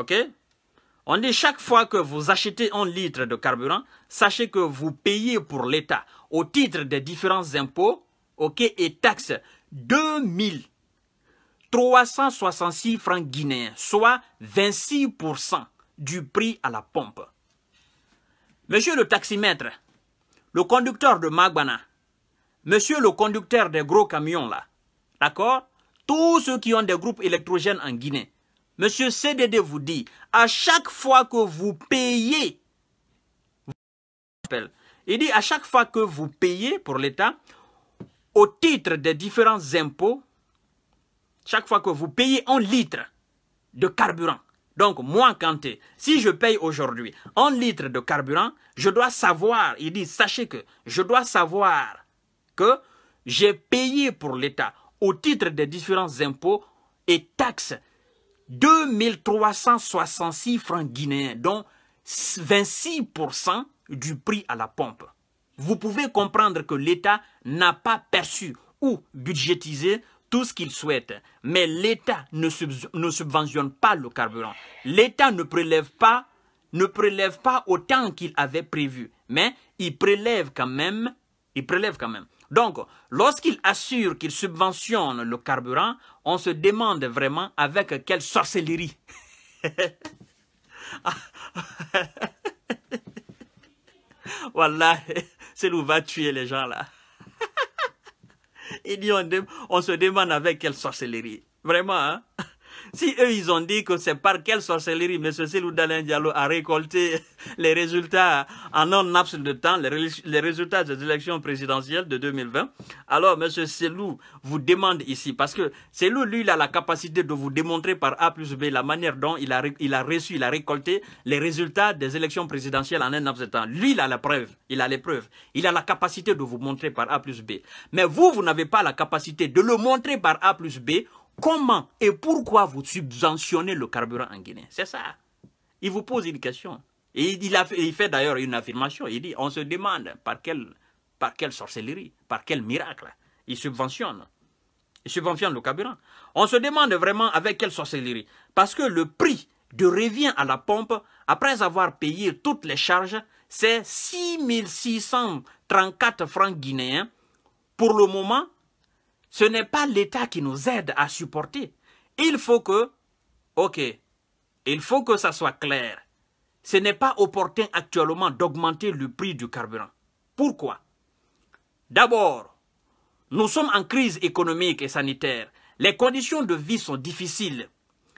OK On dit chaque fois que vous achetez un litre de carburant, sachez que vous payez pour l'État, au titre des différents impôts OK, et taxes, 2366 366 francs guinéens, soit 26% du prix à la pompe. Monsieur le taximètre, le conducteur de Magbana, monsieur le conducteur des gros camions là, d'accord Tous ceux qui ont des groupes électrogènes en Guinée, Monsieur CDD vous dit, à chaque fois que vous payez, il dit à chaque fois que vous payez pour l'État, au titre des différents impôts, chaque fois que vous payez un litre de carburant, donc moi Kanté, si je paye aujourd'hui un litre de carburant, je dois savoir, il dit, sachez que je dois savoir que j'ai payé pour l'État au titre des différents impôts et taxes 2366 francs guinéens, dont 26% du prix à la pompe. Vous pouvez comprendre que l'État n'a pas perçu ou budgétisé tout ce qu'il souhaite, mais l'État ne, subventionne pas le carburant. L'État ne prélève pas ne prélève pas autant qu'il avait prévu, mais il prélève quand même, il prélève quand même donc, lorsqu'il assure qu'il subventionne le carburant, on se demande vraiment avec quelle sorcellerie. voilà, c'est où va tuer les gens là. on, on se demande avec quelle sorcellerie. Vraiment, hein? Si eux, ils ont dit que c'est par quelle sorcellerie M. Selou a récolté les résultats en un laps de temps, les résultats des élections présidentielles de 2020, alors M. Selou vous demande ici, parce que Selou, lui, il a la capacité de vous démontrer par A plus B la manière dont il a, reçu, il a récolté les résultats des élections présidentielles en un laps de temps. Lui, il a la preuve, il a les preuves, il a la capacité de vous montrer par A plus B. Mais vous, vous n'avez pas la capacité de le montrer par A plus B Comment et pourquoi vous subventionnez le carburant en Guinée C'est ça. Il vous pose une question. Et il, fait d'ailleurs une affirmation. Il dit, on se demande par quelle, par quelle sorcellerie, par quel miracle il subventionne. Il subventionne le carburant. On se demande vraiment avec quelle sorcellerie. Parce que le prix de revient à la pompe, après avoir payé toutes les charges, c'est 6634 francs guinéens pour le moment ce n'est pas l'État qui nous aide à supporter. Il faut que, ok, il faut que ça soit clair. Ce n'est pas opportun actuellement d'augmenter le prix du carburant. Pourquoi D'abord, nous sommes en crise économique et sanitaire. Les conditions de vie sont difficiles.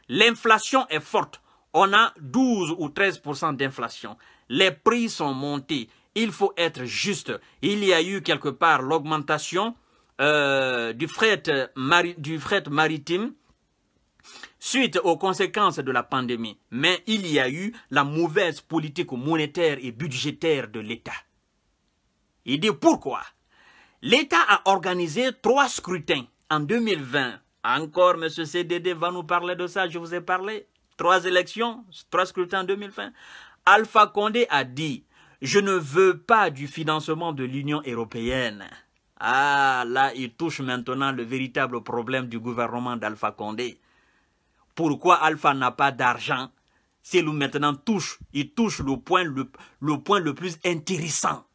L'inflation est forte. On a 12 ou 13 d'inflation. Les prix sont montés. Il faut être juste. Il y a eu quelque part l'augmentation euh, du, fret euh, du fret maritime suite aux conséquences de la pandémie. Mais il y a eu la mauvaise politique monétaire et budgétaire de l'État. Il dit pourquoi L'État a organisé trois scrutins en 2020. Encore, M. CDD va nous parler de ça, je vous ai parlé. Trois élections, trois scrutins en 2020. Alpha Condé a dit, je ne veux pas du financement de l'Union européenne. Ah, là, il touche maintenant le véritable problème du gouvernement d'Alpha Condé. Pourquoi Alpha n'a pas d'argent C'est maintenant touche, il touche le point le, le point le plus intéressant.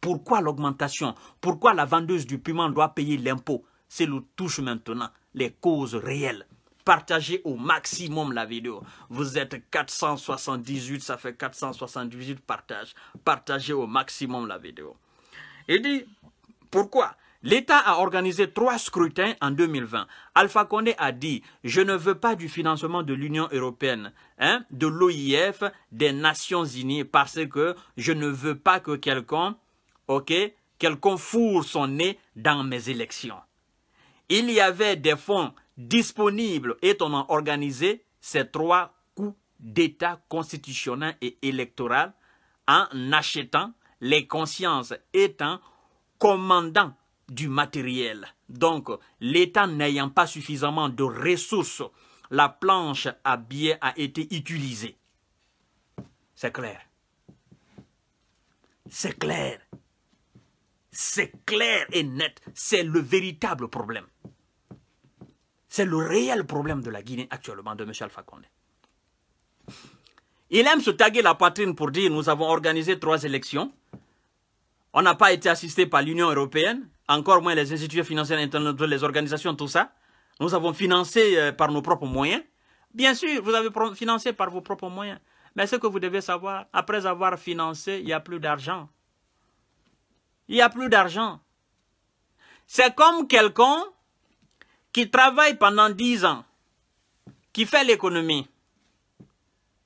Pourquoi l'augmentation Pourquoi la vendeuse du piment doit payer l'impôt C'est le touche maintenant, les causes réelles. Partagez au maximum la vidéo. Vous êtes 478, ça fait 478 partages. Partagez au maximum la vidéo. Il dit, pourquoi L'État a organisé trois scrutins en 2020. Alpha Condé a dit « Je ne veux pas du financement de l'Union européenne, hein, de l'OIF, des Nations unies, parce que je ne veux pas que quelqu'un, ok, quelqu'un fourre son nez dans mes élections. » Il y avait des fonds disponibles et on a organisé ces trois coups d'État constitutionnel et électoral en achetant les consciences étant commandant du matériel. Donc, l'État n'ayant pas suffisamment de ressources, la planche à billets a été utilisée. C'est clair. C'est clair. C'est clair et net. C'est le véritable problème. C'est le réel problème de la Guinée actuellement, de M. Alpha Condé. Il aime se taguer la poitrine pour dire nous avons organisé trois élections, on n'a pas été assisté par l'Union européenne, encore moins les institutions financières, internationales, les organisations, tout ça. Nous avons financé euh, par nos propres moyens. Bien sûr, vous avez financé par vos propres moyens. Mais ce que vous devez savoir, après avoir financé, il n'y a plus d'argent. Il n'y a plus d'argent. C'est comme quelqu'un qui travaille pendant 10 ans, qui fait l'économie.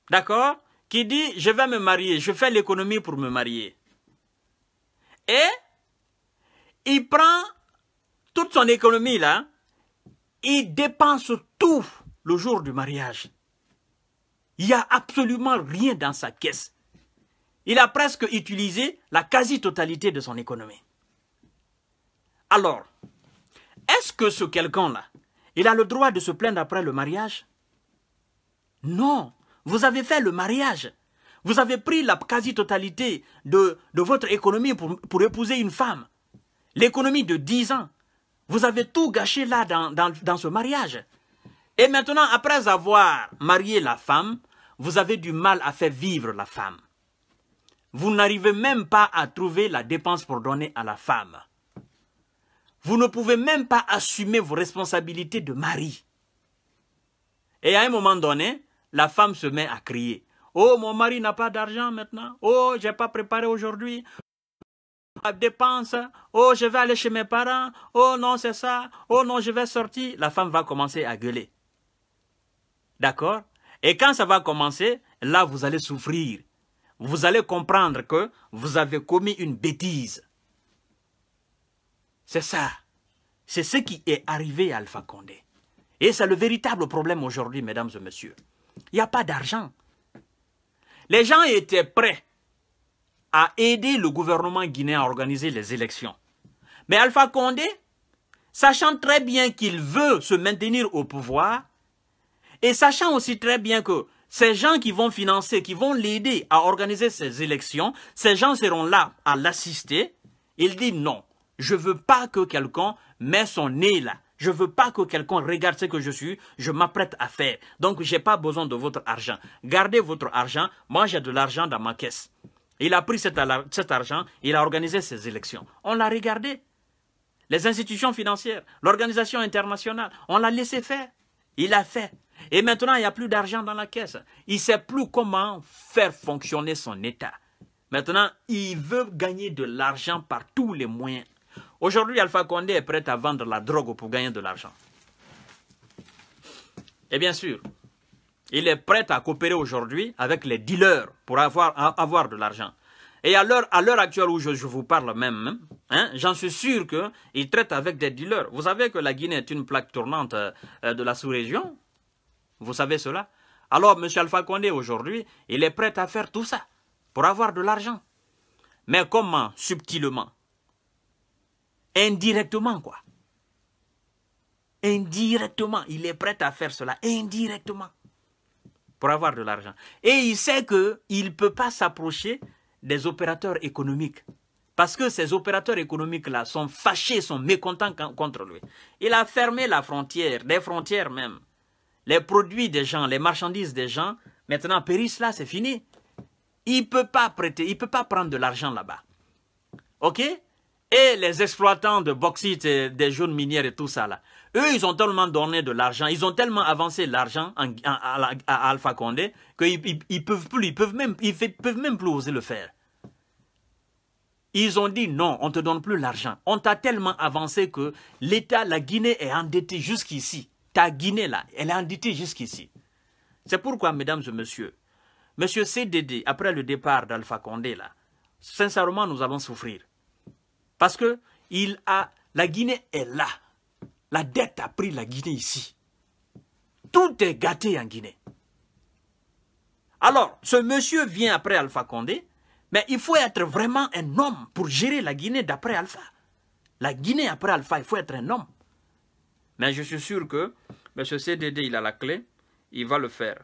D'accord Qui dit, je vais me marier, je fais l'économie pour me marier. Et il prend toute son économie là, il dépense tout le jour du mariage. Il n'y a absolument rien dans sa caisse. Il a presque utilisé la quasi-totalité de son économie. Alors, est-ce que ce quelqu'un-là, il a le droit de se plaindre après le mariage Non, vous avez fait le mariage. Vous avez pris la quasi-totalité de, votre économie pour, épouser une femme. L'économie de 10 ans. Vous avez tout gâché là dans, dans ce mariage. Et maintenant, après avoir marié la femme, vous avez du mal à faire vivre la femme. Vous n'arrivez même pas à trouver la dépense pour donner à la femme. Vous ne pouvez même pas assumer vos responsabilités de mari. Et à un moment donné, la femme se met à crier. Oh, mon mari n'a pas d'argent maintenant. Oh, je n'ai pas préparé aujourd'hui. Dépense. Oh, je vais aller chez mes parents. Oh non, c'est ça. Oh non, je vais sortir. La femme va commencer à gueuler. D'accord Et quand ça va commencer, là, vous allez souffrir. Vous allez comprendre que vous avez commis une bêtise. C'est ça. C'est ce qui est arrivé à Alpha Condé. Et c'est le véritable problème aujourd'hui, mesdames et messieurs. Il n'y a pas d'argent. Les gens étaient prêts à aider le gouvernement guinéen à organiser les élections. Mais Alpha Condé, sachant très bien qu'il veut se maintenir au pouvoir, et sachant aussi très bien que ces gens qui vont financer, qui vont l'aider à organiser ces élections, ces gens seront là à l'assister, il dit non, je ne veux pas que quelqu'un mette son nez là, je ne veux pas que quelqu'un regarde ce que je suis. Je m'apprête à faire. Donc, j'ai pas besoin de votre argent. Gardez votre argent. Moi, j'ai de l'argent dans ma caisse. Il a pris cet, argent. Il a organisé ses élections. On l'a regardé. Les institutions financières, l'organisation internationale, on l'a laissé faire. Il a fait. Et maintenant, il n'y a plus d'argent dans la caisse. Il ne sait plus comment faire fonctionner son État. Maintenant, il veut gagner de l'argent par tous les moyens Aujourd'hui, Alpha Condé est prêt à vendre la drogue pour gagner de l'argent. Et bien sûr, il est prêt à coopérer aujourd'hui avec les dealers pour avoir, avoir de l'argent. Et à l'heure, actuelle où je, vous parle même, hein, j'en suis sûr qu'il traite avec des dealers. Vous savez que la Guinée est une plaque tournante euh, euh, de la sous-région Vous savez cela Alors, M. Alpha Condé, aujourd'hui, il est prêt à faire tout ça pour avoir de l'argent. Mais comment Subtilement. Indirectement, quoi. Indirectement, il est prêt à faire cela, indirectement, pour avoir de l'argent. Et il sait qu'il ne peut pas s'approcher des opérateurs économiques. Parce que ces opérateurs économiques-là sont fâchés, sont mécontents contre lui. Il a fermé la frontière, les frontières même. Les produits des gens, les marchandises des gens, maintenant périssent là, c'est fini. Il ne peut pas prêter, il ne peut pas prendre de l'argent là-bas. OK et les exploitants de bauxite, et des jaunes minières et tout ça là, eux, ils ont tellement donné de l'argent, ils ont tellement avancé l'argent à, Alpha Condé qu'ils ils, peuvent plus, ils peuvent même, ils peuvent même plus oser le faire. Ils ont dit non, on te donne plus l'argent. On t'a tellement avancé que l'État, la Guinée est endettée jusqu'ici. Ta Guinée là, elle est endettée jusqu'ici. C'est pourquoi, mesdames et messieurs, Monsieur CDD, après le départ d'Alpha Condé là, sincèrement, nous allons souffrir. Parce que il a, la Guinée est là. La dette a pris la Guinée ici. Tout est gâté en Guinée. Alors, ce monsieur vient après Alpha Condé, mais il faut être vraiment un homme pour gérer la Guinée d'après Alpha. La Guinée après Alpha, il faut être un homme. Mais je suis sûr que M. CDD, il a la clé, il va le faire.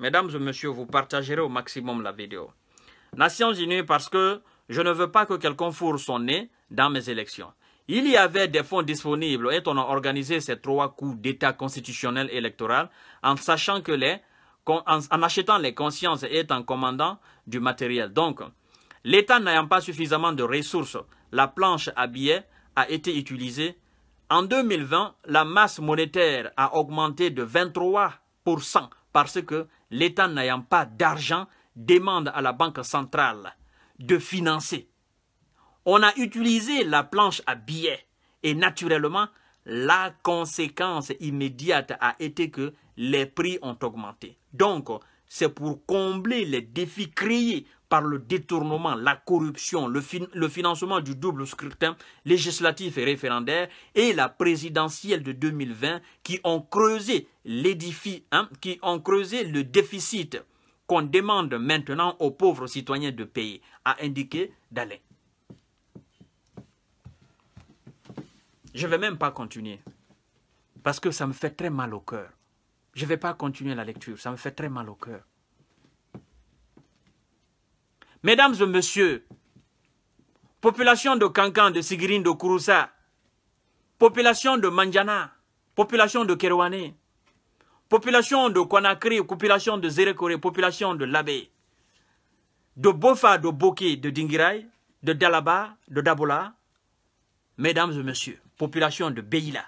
Mesdames et messieurs, vous partagerez au maximum la vidéo. Nations Unies, parce que je ne veux pas que quelqu'un fourre son nez dans mes élections. Il y avait des fonds disponibles et on a organisé ces trois coups d'État constitutionnel électoral en sachant que les, en, achetant les consciences et en commandant du matériel. Donc, l'État n'ayant pas suffisamment de ressources, la planche à billets a été utilisée. En 2020, la masse monétaire a augmenté de 23% parce que l'État n'ayant pas d'argent demande à la Banque centrale de financer. On a utilisé la planche à billets et naturellement, la conséquence immédiate a été que les prix ont augmenté. Donc, c'est pour combler les défis créés par le détournement, la corruption, le, financement du double scrutin législatif et référendaire et la présidentielle de 2020 qui ont creusé l'édifice, hein, qui ont creusé le déficit qu'on demande maintenant aux pauvres citoyens de payer, à indiquer d'aller. Je ne vais même pas continuer, parce que ça me fait très mal au cœur. Je ne vais pas continuer la lecture, ça me fait très mal au cœur. Mesdames et messieurs, population de Kankan, de Sigirine, de Kouroussa, population de Mandjana, population de Kerouané, population de Conakry, population de Zérekore, population de Labé, de Bofa, de Boké, de Dingirai, de Dalaba, de Dabola, mesdames et messieurs, population de Beila,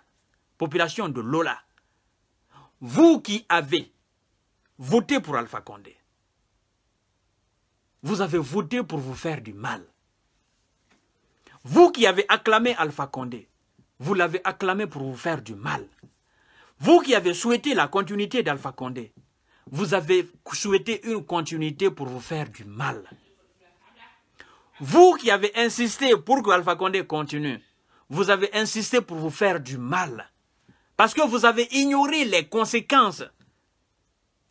population de Lola, vous qui avez voté pour Alpha Condé, vous avez voté pour vous faire du mal. Vous qui avez acclamé Alpha Condé, vous l'avez acclamé pour vous faire du mal. Vous qui avez souhaité la continuité d'Alpha Condé, vous avez souhaité une continuité pour vous faire du mal. Vous qui avez insisté pour que Alpha Condé continue, vous avez insisté pour vous faire du mal. Parce que vous avez ignoré les conséquences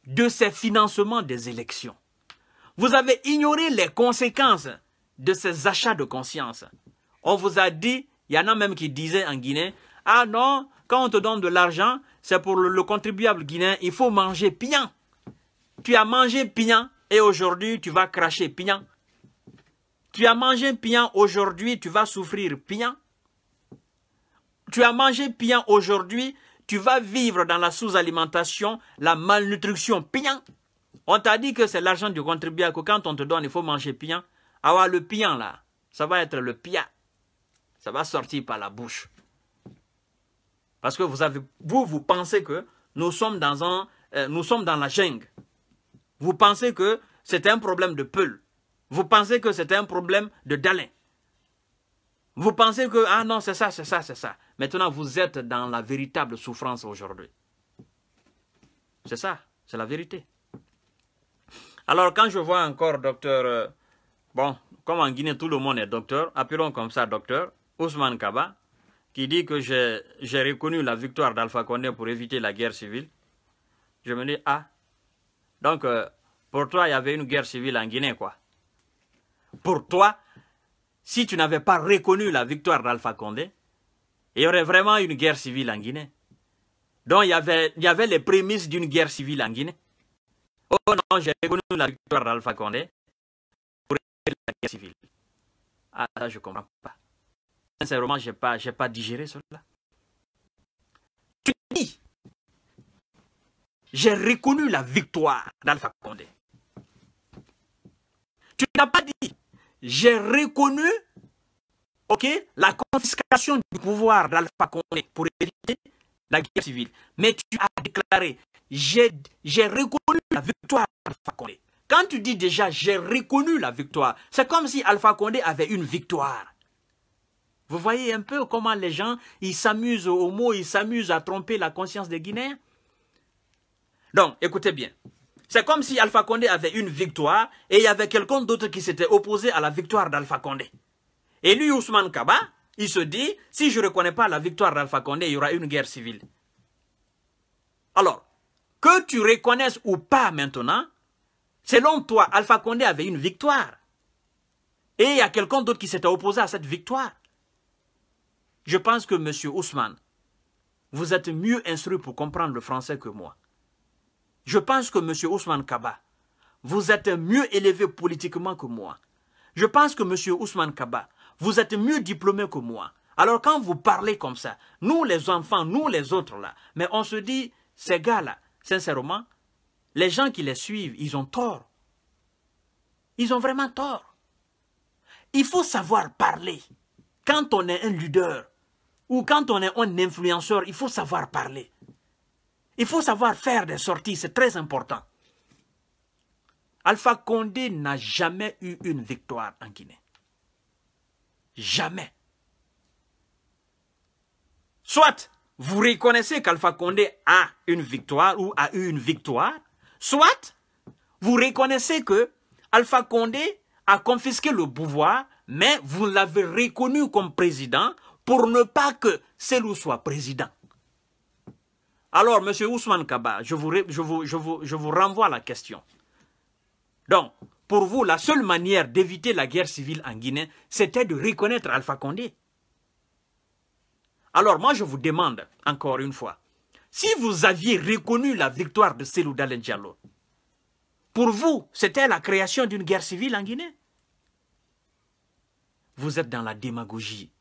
de ces financements des élections. Vous avez ignoré les conséquences de ces achats de conscience. On vous a dit, il y en a même qui disaient en Guinée, « Ah non, quand on te donne de l'argent, c'est pour le, contribuable guinéen, il faut manger pian Tu as mangé pian et aujourd'hui tu vas cracher pignan. Tu as mangé pignan, aujourd'hui tu vas souffrir pignan. Tu as mangé pignan, aujourd'hui tu vas vivre dans la sous-alimentation, la malnutrition pignan. On t'a dit que c'est l'argent du contribuable, que quand on te donne, il faut manger pignan. Avoir ah le pignan là, ça va être le pia. Ça va sortir par la bouche. Parce que vous, avez, vous, vous pensez que nous sommes dans, un, euh, nous sommes dans la jungle. Vous pensez que c'est un problème de Peul. Vous pensez que c'est un problème de Dalin. Vous pensez que, ah non, c'est ça, c'est ça, c'est ça. Maintenant, vous êtes dans la véritable souffrance aujourd'hui. C'est ça, c'est la vérité. Alors, quand je vois encore docteur, euh, bon, comme en Guinée, tout le monde est docteur, appelons comme ça docteur, Ousmane Kaba, qui dit que j'ai reconnu la victoire d'Alpha Condé pour éviter la guerre civile, je me dis, ah, donc euh, pour toi, il y avait une guerre civile en Guinée, quoi. Pour toi, si tu n'avais pas reconnu la victoire d'Alpha Condé, il y aurait vraiment une guerre civile en Guinée. Donc il y avait, il y avait les prémices d'une guerre civile en Guinée. Oh non, j'ai reconnu la victoire d'Alpha Condé pour éviter la guerre civile. Ah, ça, je ne comprends pas sincèrement, je n'ai pas, digéré cela. Tu dis, j'ai reconnu la victoire d'Alpha Condé. Tu n'as pas dit, j'ai reconnu ok, la confiscation du pouvoir d'Alpha Condé pour éviter la guerre civile. Mais tu as déclaré, j'ai reconnu la victoire d'Alpha Condé. Quand tu dis déjà, j'ai reconnu la victoire, c'est comme si Alpha Condé avait une victoire. Vous voyez un peu comment les gens, ils s'amusent aux mots, ils s'amusent à tromper la conscience des Guinéens. Donc, écoutez bien. C'est comme si Alpha Condé avait une victoire et il y avait quelqu'un d'autre qui s'était opposé à la victoire d'Alpha Condé. Et lui, Ousmane Kaba, il se dit, si je ne reconnais pas la victoire d'Alpha Condé, il y aura une guerre civile. Alors, que tu reconnaisses ou pas maintenant, selon toi, Alpha Condé avait une victoire. Et il y a quelqu'un d'autre qui s'était opposé à cette victoire. Je pense que, Monsieur Ousmane, vous êtes mieux instruit pour comprendre le français que moi. Je pense que, Monsieur Ousmane Kaba, vous êtes mieux élevé politiquement que moi. Je pense que, Monsieur Ousmane Kaba, vous êtes mieux diplômé que moi. Alors quand vous parlez comme ça, nous les enfants, nous les autres là, mais on se dit, ces gars-là, sincèrement, les gens qui les suivent, ils ont tort. Ils ont vraiment tort. Il faut savoir parler. Quand on est un leader, ou quand on est un influenceur, il faut savoir parler. Il faut savoir faire des sorties, c'est très important. Alpha Condé n'a jamais eu une victoire en Guinée. Jamais. Soit vous reconnaissez qu'Alpha Condé a une victoire ou a eu une victoire, soit vous reconnaissez que Alpha Condé a confisqué le pouvoir, mais vous l'avez reconnu comme président pour ne pas que Selou soit président. Alors, Monsieur Ousmane Kaba, je vous, je, vous, je vous renvoie à la question. Donc, pour vous, la seule manière d'éviter la guerre civile en Guinée, c'était de reconnaître Alpha Condé. Alors moi, je vous demande, encore une fois, si vous aviez reconnu la victoire de Selou Dalen Diallo, pour vous, c'était la création d'une guerre civile en Guinée Vous êtes dans la démagogie.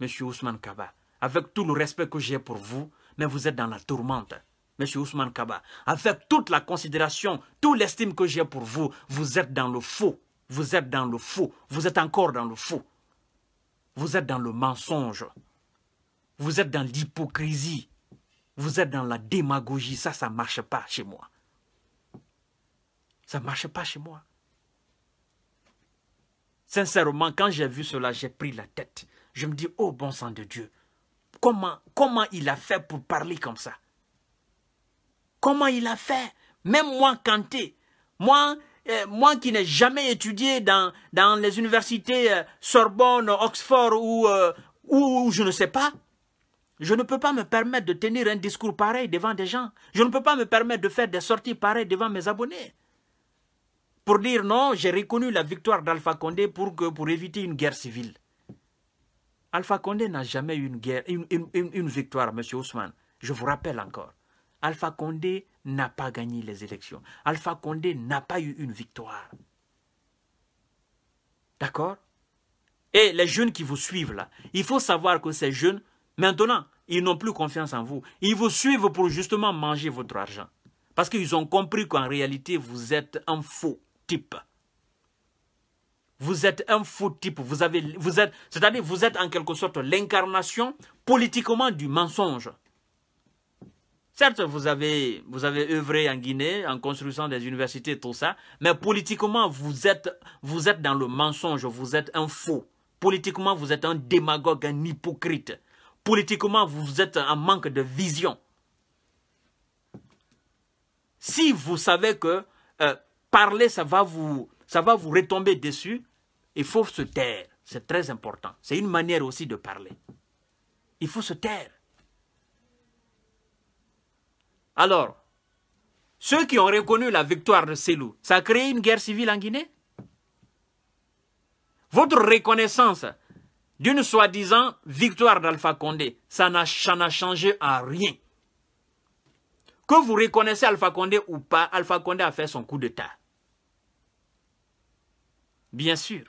Monsieur Ousmane Kaba, avec tout le respect que j'ai pour vous, mais vous êtes dans la tourmente. Monsieur Ousmane Kaba, avec toute la considération, toute l'estime que j'ai pour vous, vous êtes dans le faux. Vous êtes dans le faux. Vous êtes encore dans le faux. Vous êtes dans le mensonge. Vous êtes dans l'hypocrisie. Vous êtes dans la démagogie. Ça, ça ne marche pas chez moi. Ça ne marche pas chez moi. Sincèrement, quand j'ai vu cela, j'ai pris la tête. Je me dis, oh bon sang de Dieu, comment, comment il a fait pour parler comme ça Comment il a fait Même moi, Kanté, moi, euh, moi qui n'ai jamais étudié dans, dans les universités euh, Sorbonne, Oxford euh, ou, ou, je ne sais pas, je ne peux pas me permettre de tenir un discours pareil devant des gens. Je ne peux pas me permettre de faire des sorties pareilles devant mes abonnés. Pour dire non, j'ai reconnu la victoire d'Alpha Condé pour, que, pour éviter une guerre civile. Alpha Condé n'a jamais eu une, guerre, une, victoire, M. Ousmane. Je vous rappelle encore. Alpha Condé n'a pas gagné les élections. Alpha Condé n'a pas eu une victoire. D'accord Et les jeunes qui vous suivent là, il faut savoir que ces jeunes, maintenant, ils n'ont plus confiance en vous. Ils vous suivent pour justement manger votre argent. Parce qu'ils ont compris qu'en réalité, vous êtes un faux type. Vous êtes un faux type. Vous avez, vous êtes, c'est-à-dire vous êtes en quelque sorte l'incarnation politiquement du mensonge. Certes, vous avez, vous avez œuvré en Guinée en construisant des universités et tout ça, mais politiquement, vous êtes, vous êtes dans le mensonge, vous êtes un faux. Politiquement, vous êtes un démagogue, un hypocrite. Politiquement, vous êtes en manque de vision. Si vous savez que euh, parler, ça va vous, ça va vous retomber dessus. Il faut se taire. C'est très important. C'est une manière aussi de parler. Il faut se taire. Alors, ceux qui ont reconnu la victoire de Selou, ça a créé une guerre civile en Guinée Votre reconnaissance d'une soi-disant victoire d'Alpha Condé, ça n'a changé à rien. Que vous reconnaissez Alpha Condé ou pas, Alpha Condé a fait son coup d'État. Bien sûr.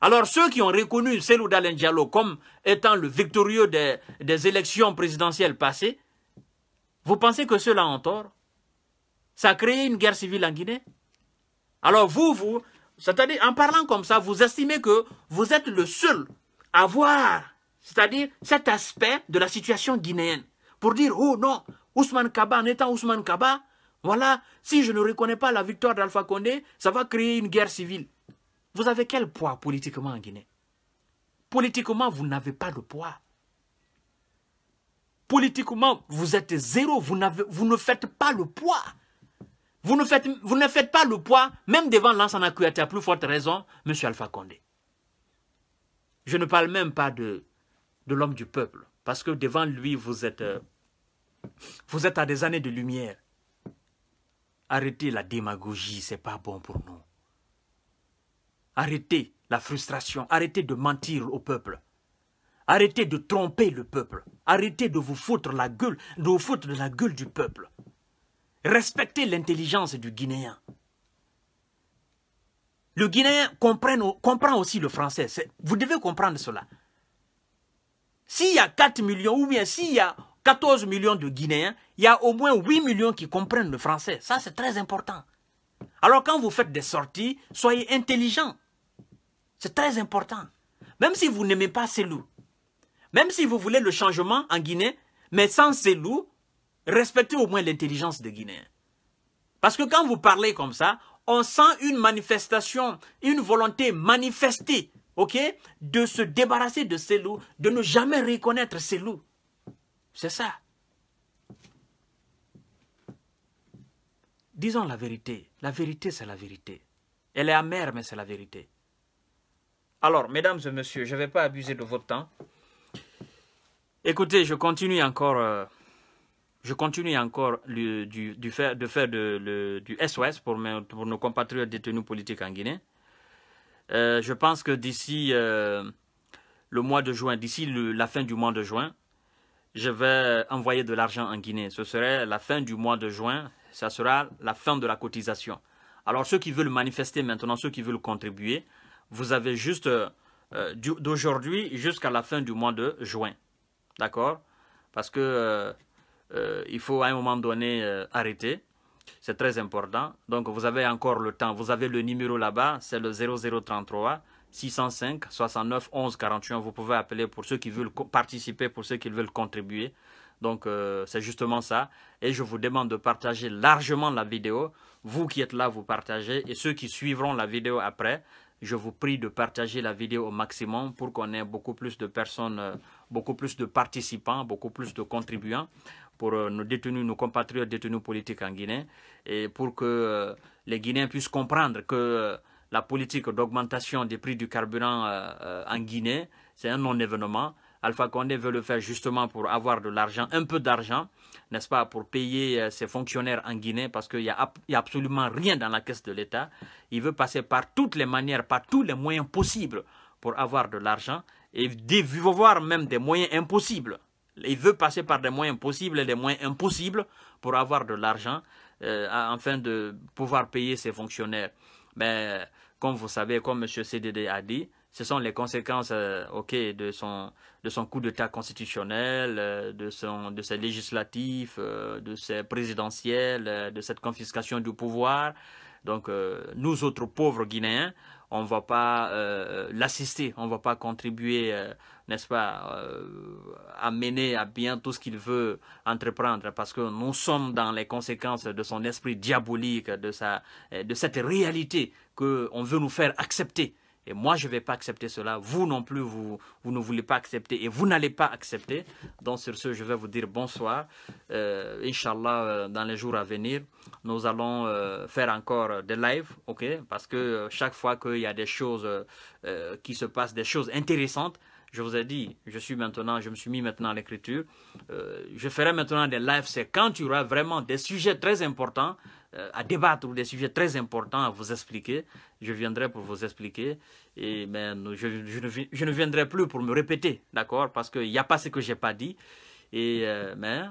Alors ceux qui ont reconnu Selou Dalen Diallo comme étant le victorieux des, élections présidentielles passées, vous pensez que cela là Ça a créé une guerre civile en Guinée Alors vous, vous, c'est-à-dire en parlant comme ça, vous estimez que vous êtes le seul à voir, c'est-à-dire cet aspect de la situation guinéenne, pour dire, oh non, Ousmane Kaba en étant Ousmane Kaba, voilà, si je ne reconnais pas la victoire d'Alpha Condé, ça va créer une guerre civile. Vous avez quel poids politiquement en Guinée Politiquement, vous n'avez pas de poids. Politiquement, vous êtes zéro, vous, vous ne faites pas le poids. Vous ne, faites, vous ne faites pas le poids, même devant l'ancien Kouyaté, à plus forte raison, M. Alpha Condé. Je ne parle même pas de, de l'homme du peuple, parce que devant lui, vous êtes, euh, vous êtes à des années de lumière. Arrêtez la démagogie, c'est pas bon pour nous. Arrêtez la frustration, arrêtez de mentir au peuple. Arrêtez de tromper le peuple. Arrêtez de vous foutre la gueule, de vous foutre la gueule du peuple. Respectez l'intelligence du Guinéen. Le Guinéen comprend, comprend aussi le français. Vous devez comprendre cela. S'il y a 4 millions, ou bien s'il y a 14 millions de Guinéens, il y a au moins 8 millions qui comprennent le français. Ça, c'est très important. Alors quand vous faites des sorties, soyez intelligents. C'est très important. Même si vous n'aimez pas ces loups. même si vous voulez le changement en Guinée, mais sans ces loups, respectez au moins l'intelligence des Guinéens. Parce que quand vous parlez comme ça, on sent une manifestation, une volonté manifestée, ok, de se débarrasser de ces loups, de ne jamais reconnaître loups. C'est ça. Disons la vérité. La vérité, c'est la vérité. Elle est amère, mais c'est la vérité. Alors, mesdames et messieurs, je ne vais pas abuser de votre temps. Écoutez, je continue encore, euh, je continue encore du, de faire du SOS pour, pour, nos compatriotes détenus politiques en Guinée. Euh, je pense que d'ici euh, le mois de juin, d'ici la fin du mois de juin, je vais envoyer de l'argent en Guinée. Ce serait la fin du mois de juin, ça sera la fin de la cotisation. Alors ceux qui veulent manifester maintenant, ceux qui veulent contribuer, vous avez juste euh, d'aujourd'hui jusqu'à la fin du mois de juin. D'accord Parce que euh, euh, il faut à un moment donné arrêter. C'est très important. Donc vous avez encore le temps. Vous avez le numéro là-bas, c'est le 0033 605 69 11 41. Vous pouvez appeler pour ceux qui veulent participer, pour ceux qui veulent contribuer. Donc, euh, c'est justement ça. Et je vous demande de partager largement la vidéo. Vous qui êtes là, vous partagez. Et ceux qui suivront la vidéo après, je vous prie de partager la vidéo au maximum pour qu'on ait beaucoup plus de personnes, euh, beaucoup plus de participants, beaucoup plus de contribuants pour euh, nos détenus, nos compatriotes détenus politiques en Guinée et pour que les Guinéens puissent comprendre que la politique d'augmentation des prix du carburant euh, euh, en Guinée, c'est un non-événement. Alpha Condé veut le faire justement pour avoir de l'argent, un peu d'argent, n'est-ce pas, pour payer euh, ses fonctionnaires en Guinée, parce qu'il n'y a, absolument rien dans la caisse de l'État. Il veut passer par toutes les manières, par tous les moyens possibles pour avoir de l'argent et voir même des moyens impossibles. Il veut passer par des moyens possibles et des moyens impossibles pour avoir de l'argent afin de pouvoir payer ses fonctionnaires. Mais ben, comme vous savez, comme M. CDD a dit, ce sont les conséquences euh, de, son, de son coup d'État constitutionnel, euh, de, son, ses législatifs, euh, de ses présidentielles, de cette confiscation du pouvoir. Donc, nous autres pauvres Guinéens, on ne va pas euh, l'assister, on ne va pas contribuer, euh, n'est-ce pas, euh, à mener à bien tout ce qu'il veut entreprendre, parce que nous sommes dans les conséquences de son esprit diabolique, de, de cette réalité qu'on veut nous faire accepter. Et moi, je ne vais pas accepter cela. Vous non plus, vous, vous ne voulez pas accepter et vous n'allez pas accepter. Donc, sur ce, je vais vous dire bonsoir. Euh, Inch'Allah, euh, dans les jours à venir, nous allons euh, faire encore des lives, ok Parce que euh, chaque fois qu'il y a des choses qui se passent, des choses intéressantes, je vous ai dit, je suis maintenant, je me suis mis maintenant à l'écriture. je ferai maintenant des lives, c'est quand il y aura vraiment des sujets très importants euh, à débattre des sujets très importants à vous expliquer. Je viendrai pour vous expliquer, et, mais ben, je, ne, viendrai plus pour me répéter, d'accord Parce qu'il n'y a pas ce que je n'ai pas dit. Et, euh, mais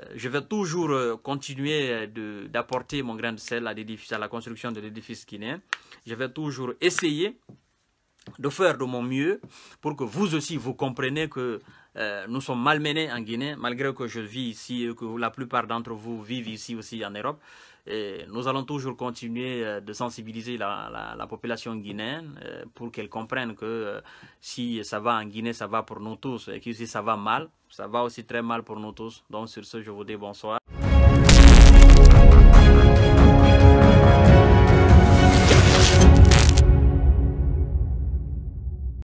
euh, je vais toujours continuer d'apporter mon grain de sel à, à la construction de l'édifice guinéen. Je vais toujours essayer de faire de mon mieux pour que vous aussi vous compreniez que nous sommes malmenés en Guinée, malgré que je vis ici et que la plupart d'entre vous vivent ici aussi en Europe nous allons toujours continuer euh, de sensibiliser la, la population guinéenne euh, pour qu'elle comprenne que euh, si ça va en Guinée, ça va pour nous tous. Et que si ça va mal, ça va aussi très mal pour nous tous. Donc sur ce, je vous dis bonsoir.